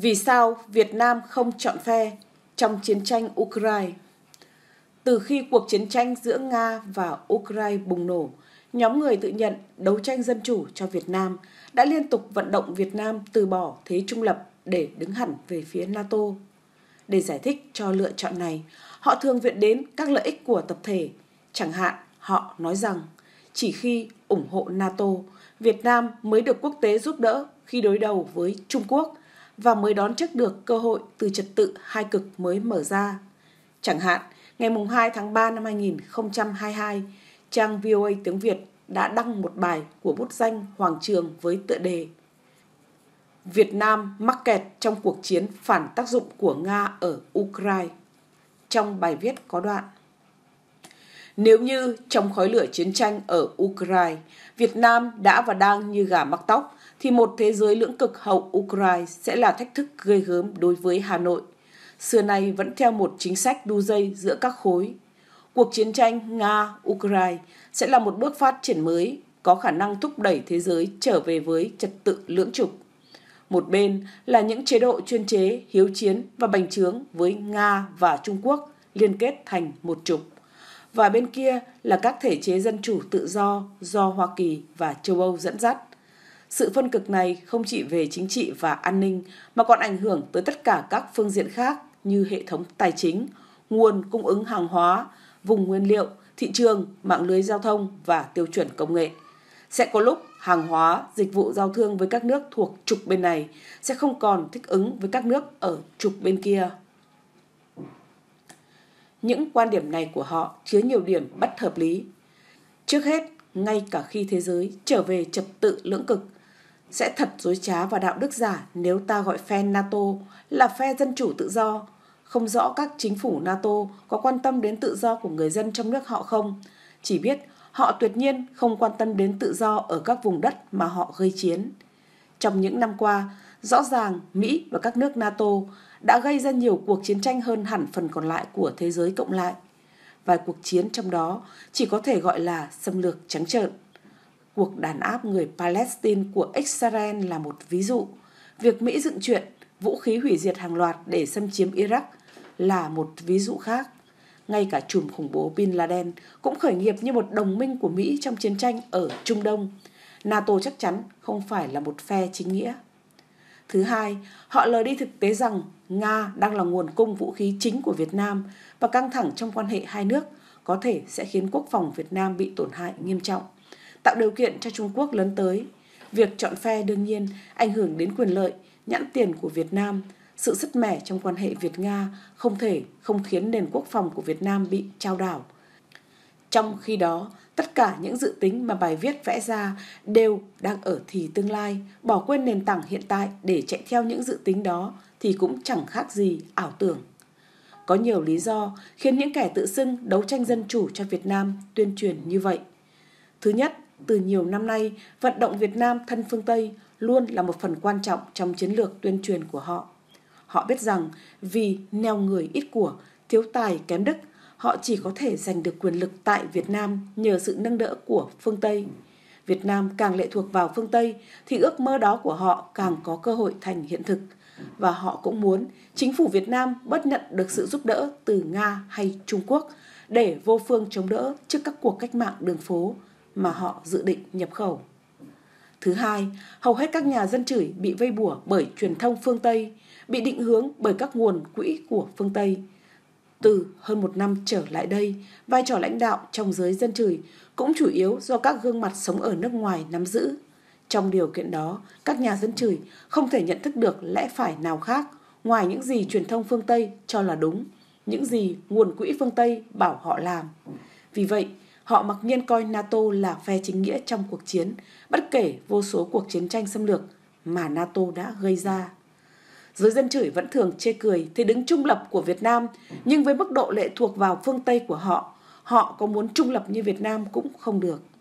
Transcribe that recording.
Vì sao Việt Nam không chọn phe trong chiến tranh Ukraine? Từ khi cuộc chiến tranh giữa Nga và Ukraine bùng nổ, nhóm người tự nhận đấu tranh dân chủ cho Việt Nam đã liên tục vận động Việt Nam từ bỏ thế trung lập để đứng hẳn về phía NATO. Để giải thích cho lựa chọn này, họ thường viện đến các lợi ích của tập thể. Chẳng hạn, họ nói rằng chỉ khi ủng hộ NATO, Việt Nam mới được quốc tế giúp đỡ khi đối đầu với Trung Quốc – và mới đón trước được cơ hội từ trật tự hai cực mới mở ra. Chẳng hạn, ngày 2 tháng 3 năm 2022, trang VOA tiếng Việt đã đăng một bài của bút danh Hoàng Trường với tựa đề Việt Nam mắc kẹt trong cuộc chiến phản tác dụng của Nga ở Ukraine. Trong bài viết có đoạn Nếu như trong khói lửa chiến tranh ở Ukraine, Việt Nam đã và đang như gà mắc tóc, thì một thế giới lưỡng cực hậu Ukraine sẽ là thách thức gây gớm đối với Hà Nội. Xưa nay vẫn theo một chính sách đu dây giữa các khối. Cuộc chiến tranh Nga-Ukraine sẽ là một bước phát triển mới có khả năng thúc đẩy thế giới trở về với trật tự lưỡng trục. Một bên là những chế độ chuyên chế, hiếu chiến và bành trướng với Nga và Trung Quốc liên kết thành một trục. Và bên kia là các thể chế dân chủ tự do do Hoa Kỳ và châu Âu dẫn dắt. Sự phân cực này không chỉ về chính trị và an ninh mà còn ảnh hưởng tới tất cả các phương diện khác như hệ thống tài chính, nguồn cung ứng hàng hóa, vùng nguyên liệu, thị trường, mạng lưới giao thông và tiêu chuẩn công nghệ. Sẽ có lúc hàng hóa, dịch vụ giao thương với các nước thuộc trục bên này sẽ không còn thích ứng với các nước ở trục bên kia. Những quan điểm này của họ chứa nhiều điểm bất hợp lý. Trước hết, ngay cả khi thế giới trở về trật tự lưỡng cực sẽ thật dối trá và đạo đức giả nếu ta gọi phe NATO là phe dân chủ tự do. Không rõ các chính phủ NATO có quan tâm đến tự do của người dân trong nước họ không. Chỉ biết họ tuyệt nhiên không quan tâm đến tự do ở các vùng đất mà họ gây chiến. Trong những năm qua, rõ ràng Mỹ và các nước NATO đã gây ra nhiều cuộc chiến tranh hơn hẳn phần còn lại của thế giới cộng lại. Vài cuộc chiến trong đó chỉ có thể gọi là xâm lược trắng trợn. Cuộc đàn áp người Palestine của Israel là một ví dụ. Việc Mỹ dựng chuyện vũ khí hủy diệt hàng loạt để xâm chiếm Iraq là một ví dụ khác. Ngay cả chùm khủng bố Bin Laden cũng khởi nghiệp như một đồng minh của Mỹ trong chiến tranh ở Trung Đông. NATO chắc chắn không phải là một phe chính nghĩa. Thứ hai, họ lời đi thực tế rằng Nga đang là nguồn cung vũ khí chính của Việt Nam và căng thẳng trong quan hệ hai nước có thể sẽ khiến quốc phòng Việt Nam bị tổn hại nghiêm trọng tạo điều kiện cho Trung Quốc lớn tới. Việc chọn phe đương nhiên ảnh hưởng đến quyền lợi, nhãn tiền của Việt Nam, sự sứt mẻ trong quan hệ Việt-Nga không thể không khiến nền quốc phòng của Việt Nam bị trao đảo. Trong khi đó, tất cả những dự tính mà bài viết vẽ ra đều đang ở thì tương lai, bỏ quên nền tảng hiện tại để chạy theo những dự tính đó thì cũng chẳng khác gì ảo tưởng. Có nhiều lý do khiến những kẻ tự xưng đấu tranh dân chủ cho Việt Nam tuyên truyền như vậy. Thứ nhất, từ nhiều năm nay, vận động Việt Nam thân phương Tây luôn là một phần quan trọng trong chiến lược tuyên truyền của họ. Họ biết rằng vì neo người ít của, thiếu tài kém đức, họ chỉ có thể giành được quyền lực tại Việt Nam nhờ sự nâng đỡ của phương Tây. Việt Nam càng lệ thuộc vào phương Tây thì ước mơ đó của họ càng có cơ hội thành hiện thực và họ cũng muốn chính phủ Việt Nam bất nhận được sự giúp đỡ từ Nga hay Trung Quốc để vô phương chống đỡ trước các cuộc cách mạng đường phố mà họ dự định nhập khẩu. Thứ hai, hầu hết các nhà dân chửi bị vây bủa bởi truyền thông phương Tây, bị định hướng bởi các nguồn quỹ của phương Tây. Từ hơn một năm trở lại đây, vai trò lãnh đạo trong giới dân chửi cũng chủ yếu do các gương mặt sống ở nước ngoài nắm giữ. Trong điều kiện đó, các nhà dân chửi không thể nhận thức được lẽ phải nào khác ngoài những gì truyền thông phương Tây cho là đúng, những gì nguồn quỹ phương Tây bảo họ làm. Vì vậy, Họ mặc nhiên coi NATO là phe chính nghĩa trong cuộc chiến, bất kể vô số cuộc chiến tranh xâm lược mà NATO đã gây ra. Giới dân chửi vẫn thường chê cười thì đứng trung lập của Việt Nam, nhưng với mức độ lệ thuộc vào phương Tây của họ, họ có muốn trung lập như Việt Nam cũng không được.